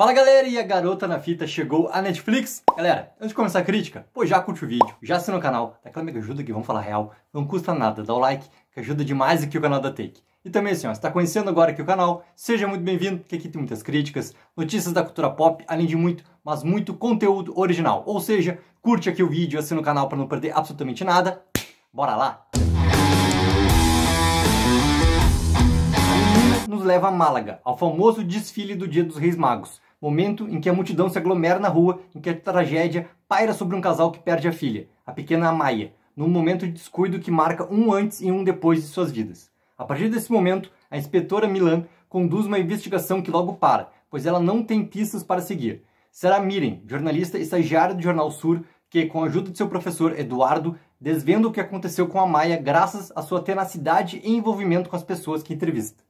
Fala galera, e a Garota na Fita chegou à Netflix? Galera, antes de começar a crítica, pô, já curte o vídeo, já assina o canal, dá tá? aquela mega ajuda que vamos falar real, não custa nada, dá o like, que ajuda demais aqui o canal da Take. E também assim, ó, se tá conhecendo agora aqui o canal, seja muito bem-vindo, que aqui tem muitas críticas, notícias da cultura pop, além de muito, mas muito conteúdo original. Ou seja, curte aqui o vídeo, assina o canal para não perder absolutamente nada. Bora lá! Nos leva a Málaga, ao famoso desfile do Dia dos Reis Magos, momento em que a multidão se aglomera na rua, em que a tragédia paira sobre um casal que perde a filha, a pequena Amaya, num momento de descuido que marca um antes e um depois de suas vidas. A partir desse momento, a inspetora Milan conduz uma investigação que logo para, pois ela não tem pistas para seguir. Será Miren, jornalista e estagiária do Jornal Sur, que, com a ajuda de seu professor Eduardo, desvenda o que aconteceu com a Maia graças à sua tenacidade e envolvimento com as pessoas que entrevista.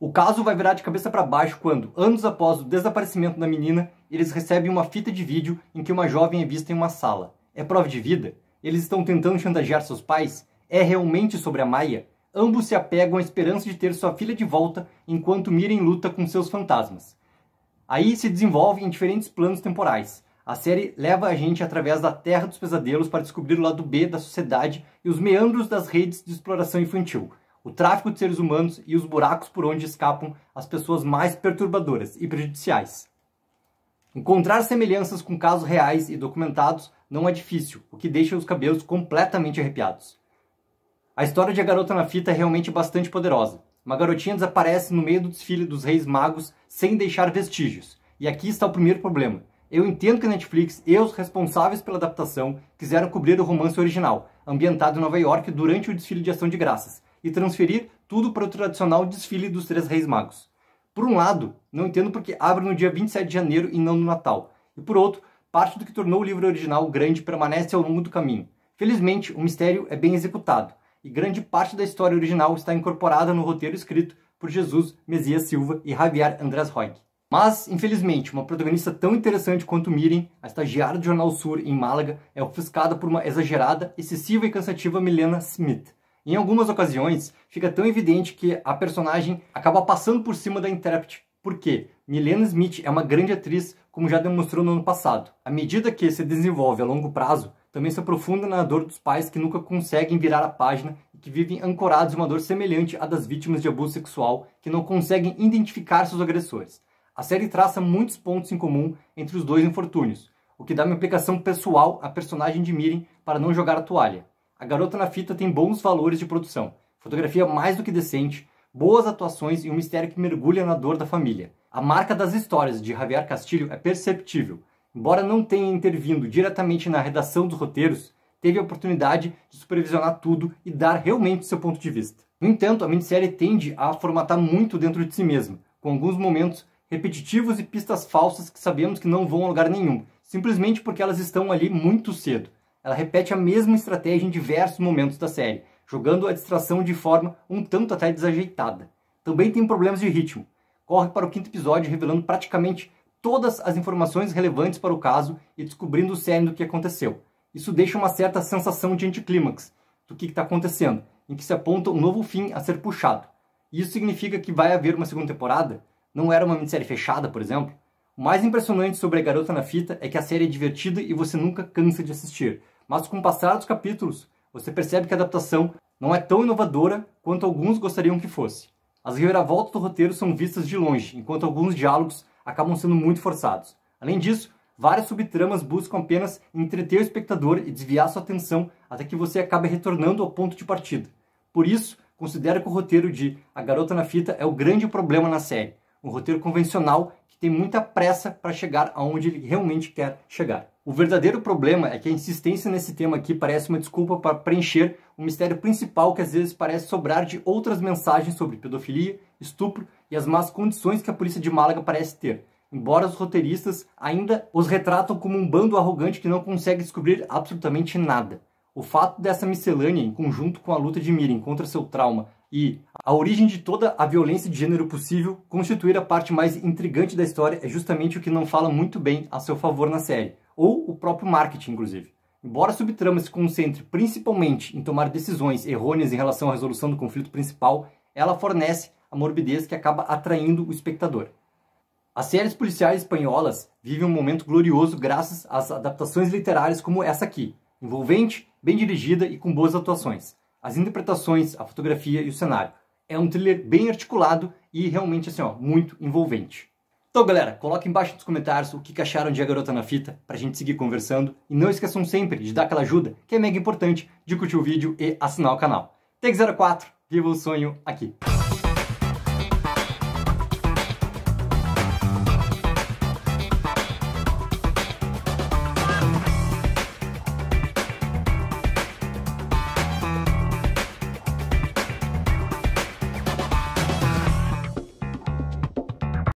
O caso vai virar de cabeça para baixo quando, anos após o desaparecimento da menina, eles recebem uma fita de vídeo em que uma jovem é vista em uma sala. É prova de vida? Eles estão tentando chantagear seus pais? É realmente sobre a Maia? Ambos se apegam à esperança de ter sua filha de volta enquanto Miren luta com seus fantasmas. Aí se desenvolve em diferentes planos temporais. A série leva a gente através da Terra dos Pesadelos para descobrir o lado B da sociedade e os meandros das redes de exploração infantil o tráfico de seres humanos e os buracos por onde escapam as pessoas mais perturbadoras e prejudiciais. Encontrar semelhanças com casos reais e documentados não é difícil, o que deixa os cabelos completamente arrepiados. A história de A Garota na Fita é realmente bastante poderosa. Uma garotinha desaparece no meio do desfile dos Reis Magos sem deixar vestígios. E aqui está o primeiro problema. Eu entendo que a Netflix e os responsáveis pela adaptação quiseram cobrir o romance original, ambientado em Nova York durante o desfile de Ação de Graças, e transferir tudo para o tradicional desfile dos Três Reis Magos. Por um lado, não entendo porque abre no dia 27 de janeiro e não no Natal. E por outro, parte do que tornou o livro original grande permanece ao longo do caminho. Felizmente, o mistério é bem executado, e grande parte da história original está incorporada no roteiro escrito por Jesus, Mesias Silva e Javier Andrés Roig. Mas, infelizmente, uma protagonista tão interessante quanto Mirren, a estagiária do Jornal Sur em Málaga, é ofuscada por uma exagerada, excessiva e cansativa Milena Smith, em algumas ocasiões, fica tão evidente que a personagem acaba passando por cima da intérprete. Por quê? Milena Smith é uma grande atriz, como já demonstrou no ano passado. À medida que se desenvolve a longo prazo, também se aprofunda na dor dos pais que nunca conseguem virar a página e que vivem ancorados em uma dor semelhante à das vítimas de abuso sexual que não conseguem identificar seus agressores. A série traça muitos pontos em comum entre os dois infortúnios, o que dá uma implicação pessoal à personagem de Mirren para não jogar a toalha. A Garota na Fita tem bons valores de produção, fotografia mais do que decente, boas atuações e um mistério que mergulha na dor da família. A marca das histórias de Javier Castilho é perceptível. Embora não tenha intervindo diretamente na redação dos roteiros, teve a oportunidade de supervisionar tudo e dar realmente seu ponto de vista. No entanto, a minissérie tende a formatar muito dentro de si mesma, com alguns momentos repetitivos e pistas falsas que sabemos que não vão a lugar nenhum, simplesmente porque elas estão ali muito cedo ela repete a mesma estratégia em diversos momentos da série, jogando a distração de forma um tanto até desajeitada. Também tem problemas de ritmo. Corre para o quinto episódio revelando praticamente todas as informações relevantes para o caso e descobrindo o cerne do que aconteceu. Isso deixa uma certa sensação de anticlímax do que está acontecendo, em que se aponta um novo fim a ser puxado. isso significa que vai haver uma segunda temporada? Não era uma minissérie fechada, por exemplo? O mais impressionante sobre A Garota na Fita é que a série é divertida e você nunca cansa de assistir mas com o passar dos capítulos, você percebe que a adaptação não é tão inovadora quanto alguns gostariam que fosse. As reviravoltas do roteiro são vistas de longe, enquanto alguns diálogos acabam sendo muito forçados. Além disso, várias subtramas buscam apenas entreter o espectador e desviar sua atenção até que você acabe retornando ao ponto de partida. Por isso, considero que o roteiro de A Garota na Fita é o grande problema na série, um roteiro convencional que tem muita pressa para chegar aonde ele realmente quer chegar. O verdadeiro problema é que a insistência nesse tema aqui parece uma desculpa para preencher o mistério principal que às vezes parece sobrar de outras mensagens sobre pedofilia, estupro e as más condições que a polícia de Málaga parece ter. Embora os roteiristas ainda os retratam como um bando arrogante que não consegue descobrir absolutamente nada. O fato dessa miscelânea, em conjunto com a luta de Miriam contra seu trauma e a origem de toda a violência de gênero possível constituir a parte mais intrigante da história é justamente o que não fala muito bem a seu favor na série, ou o próprio marketing, inclusive. Embora a subtrama se concentre principalmente em tomar decisões errôneas em relação à resolução do conflito principal, ela fornece a morbidez que acaba atraindo o espectador. As séries policiais espanholas vivem um momento glorioso graças às adaptações literárias como essa aqui, envolvente, bem dirigida e com boas atuações as interpretações, a fotografia e o cenário. É um thriller bem articulado e realmente assim, ó, muito envolvente. Então, galera, coloquem embaixo nos comentários o que acharam de A Garota na Fita, pra gente seguir conversando. E não esqueçam sempre de dar aquela ajuda, que é mega importante, de curtir o vídeo e assinar o canal. Tag 04, viva o sonho aqui!